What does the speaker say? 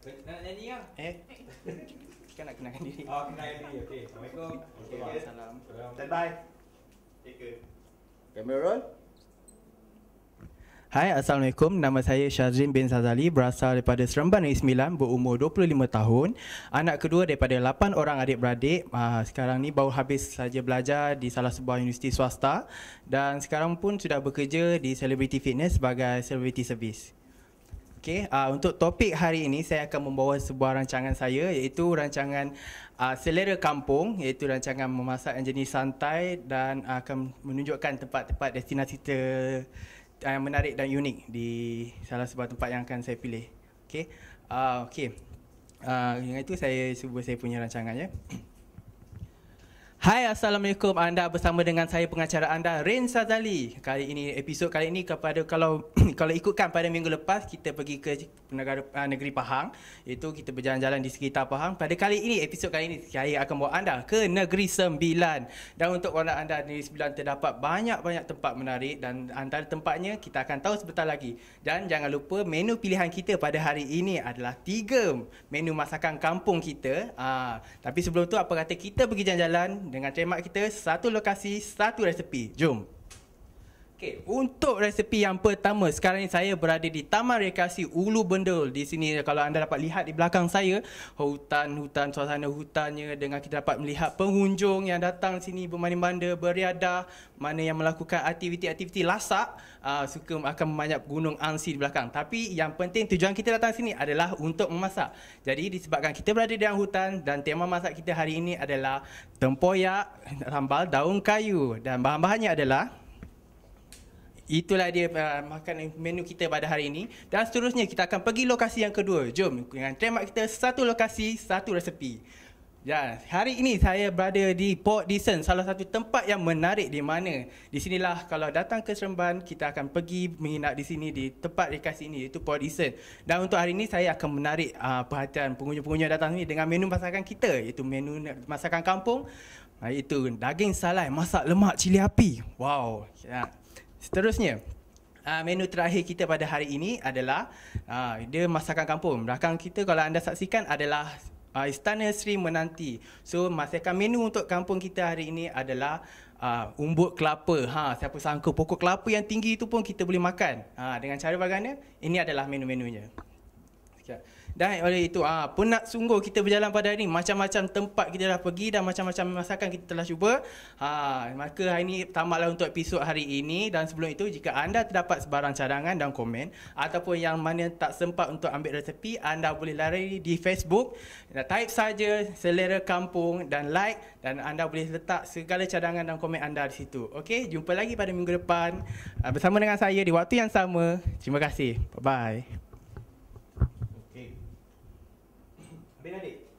Ah? Eh? kan nak kenalkan diri. Oh, kenalkan diri. Okay. Assalamualaikum. Okay, okay. Salam. Stand by. Take Camera roll. Hai, Assalamualaikum. Nama saya Syazrin bin Sazali, berasal daripada Seremban Negeri Sembilan, berumur 25 tahun. Anak kedua daripada 8 orang adik-beradik. Ah, sekarang ni baru habis saja belajar di salah sebuah universiti swasta. Dan sekarang pun sudah bekerja di Celebrity Fitness sebagai Celebrity Service. Okay, uh, untuk topik hari ini saya akan membawa sebuah rancangan saya iaitu rancangan uh, selera kampung iaitu rancangan memasak yang jenis santai dan uh, akan menunjukkan tempat-tempat destinasi ter, uh, yang menarik dan unik di salah sebuah tempat yang akan saya pilih. Okay, uh, okay. Uh, dengan itu saya sebut saya punya rancangannya. ya. Hai Assalamualaikum anda bersama dengan saya pengacara anda Rain Sazali Kali ini episod kali ini kepada kalau kalau ikutkan pada minggu lepas kita pergi ke negara ah, negeri Pahang Itu kita berjalan-jalan di sekitar Pahang Pada kali ini episod kali ini saya akan bawa anda ke negeri sembilan Dan untuk warna anda negeri sembilan terdapat banyak-banyak tempat menarik Dan antara tempatnya kita akan tahu sebentar lagi Dan jangan lupa menu pilihan kita pada hari ini adalah tiga menu masakan kampung kita uh, Tapi sebelum tu apa kata kita pergi jalan-jalan dengan cemak kita satu lokasi satu resepi. Jom. Okay, untuk resepi yang pertama, sekarang ini saya berada di Taman Rekreasi Ulu Bendul. Di sini kalau anda dapat lihat di belakang saya, hutan-hutan, suasana hutannya dengan kita dapat melihat pengunjung yang datang sini bermain manda beriadah, mana yang melakukan aktiviti-aktiviti lasak, uh, suka akan banyak gunung angsi di belakang. Tapi yang penting tujuan kita datang sini adalah untuk memasak. Jadi disebabkan kita berada di dalam hutan dan tema masak kita hari ini adalah tempoyak, rambal, daun kayu dan bahan-bahannya adalah itulah dia uh, makan menu kita pada hari ini dan seterusnya kita akan pergi lokasi yang kedua jom dengan tema kita satu lokasi satu resepi Ya, hari ini saya berada di Port Dixon, salah satu tempat yang menarik di mana di sinilah kalau datang ke Seremban kita akan pergi menginap di sini di tempat rekreasi ini iaitu Port Dixon. Dan untuk hari ini saya akan menarik uh, perhatian pengunjung-pengunjung datang sini dengan menu masakan kita iaitu menu masakan kampung iaitu daging salai masak lemak cili api. Wow. Ya. Seterusnya, uh, menu terakhir kita pada hari ini adalah uh, dia masakan kampung. Belakang kita kalau anda saksikan adalah uh, Istana Sri Menanti. So, masakan menu untuk kampung kita hari ini adalah uh, umbut kelapa. Ha, siapa sangka pokok kelapa yang tinggi itu pun kita boleh makan. Ha, dengan cara bagaimana? Ini adalah menu-menunya. Dan oleh itu, ah, penat sungguh kita berjalan pada hari ini. Macam-macam tempat kita dah pergi dan macam-macam masakan kita telah cuba. Ha, maka hari ini tamatlah untuk episod hari ini. Dan sebelum itu, jika anda terdapat sebarang cadangan dan komen ataupun yang mana tak sempat untuk ambil resepi, anda boleh lari di Facebook. Dan type saja selera kampung dan like dan anda boleh letak segala cadangan dan komen anda di situ. Okey, jumpa lagi pada minggu depan ah, bersama dengan saya di waktu yang sama. Terima kasih. Bye-bye. bem ali.